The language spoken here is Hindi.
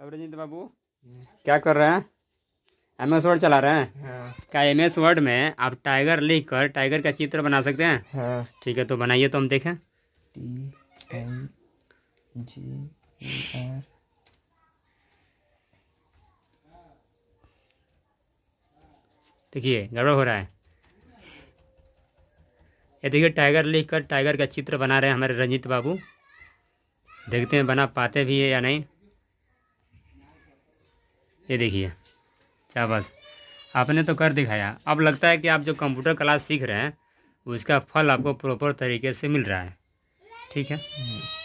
अभिजीत बाबू हम्म। क्या कर रहे हैं एम एस वर्ड चला रहे हैं हाँ। क्या एम एस वर्ड में आप टाइगर लिख कर टाइगर का चित्र बना सकते हैं हाँ। ठीक है तो बनाइए तो हम देखें टी एन जी आर देखिए गड़बड़ हो रहा है ये देखिए टाइगर लिख कर टाइगर का चित्र बना रहे हैं हमारे रंजीत बाबू देखते हैं बना पाते भी है या नहीं ये देखिए बस आपने तो कर दिखाया अब लगता है कि आप जो कंप्यूटर क्लास सीख रहे हैं उसका फल आपको प्रॉपर तरीके से मिल रहा है ठीक है हम्म।